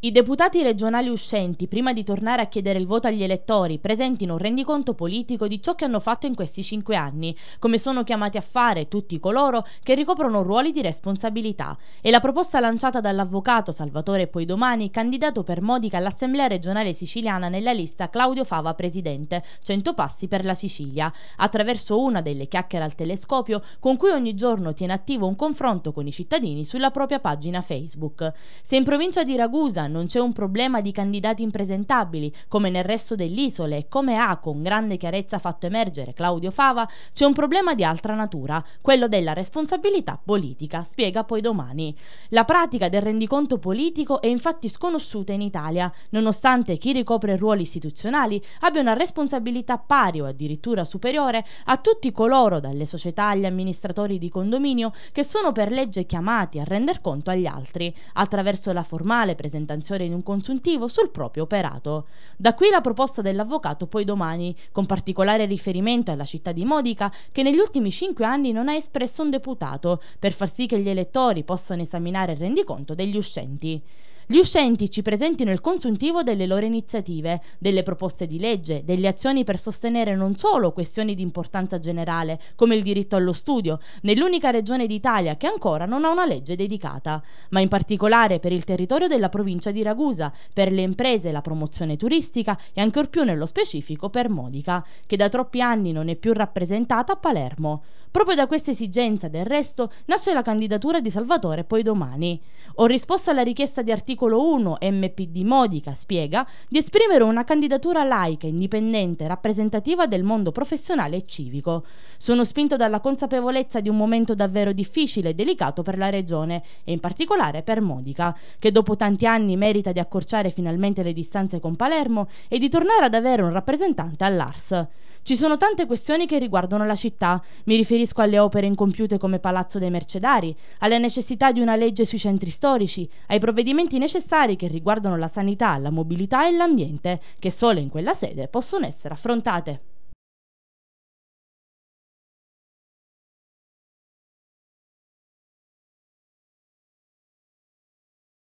I deputati regionali uscenti, prima di tornare a chiedere il voto agli elettori, presentino un rendiconto politico di ciò che hanno fatto in questi cinque anni, come sono chiamati a fare tutti coloro che ricoprono ruoli di responsabilità. E la proposta lanciata dall'avvocato Salvatore Poidomani, candidato per Modica all'Assemblea regionale siciliana nella lista Claudio Fava presidente, 100 passi per la Sicilia, attraverso una delle chiacchiere al telescopio con cui ogni giorno tiene attivo un confronto con i cittadini sulla propria pagina Facebook. Se in provincia di Ragusa non c'è un problema di candidati impresentabili, come nel resto dell'isola e come ha con grande chiarezza fatto emergere Claudio Fava, c'è un problema di altra natura, quello della responsabilità politica, spiega poi domani. La pratica del rendiconto politico è infatti sconosciuta in Italia, nonostante chi ricopre ruoli istituzionali abbia una responsabilità pari o addirittura superiore a tutti coloro, dalle società agli amministratori di condominio, che sono per legge chiamati a render conto agli altri, attraverso la formale presentazione sanzione in un consuntivo sul proprio operato. Da qui la proposta dell'avvocato poi domani, con particolare riferimento alla città di Modica, che negli ultimi cinque anni non ha espresso un deputato, per far sì che gli elettori possano esaminare il rendiconto degli uscenti. Gli uscenti ci presentino il consuntivo delle loro iniziative, delle proposte di legge, delle azioni per sostenere non solo questioni di importanza generale, come il diritto allo studio, nell'unica regione d'Italia che ancora non ha una legge dedicata, ma in particolare per il territorio della provincia di Ragusa, per le imprese, la promozione turistica e ancor più nello specifico per Modica, che da troppi anni non è più rappresentata a Palermo. Proprio da questa esigenza, del resto, nasce la candidatura di Salvatore Poi Domani. Ho risposto alla richiesta di articolo 1, MPD Modica, spiega, di esprimere una candidatura laica, indipendente, rappresentativa del mondo professionale e civico. Sono spinto dalla consapevolezza di un momento davvero difficile e delicato per la Regione, e in particolare per Modica, che dopo tanti anni merita di accorciare finalmente le distanze con Palermo e di tornare ad avere un rappresentante all'ARS. Ci sono tante questioni che riguardano la città. Mi riferisco alle opere incompiute come Palazzo dei Mercedari, alla necessità di una legge sui centri storici, ai provvedimenti necessari che riguardano la sanità, la mobilità e l'ambiente, che solo in quella sede possono essere affrontate.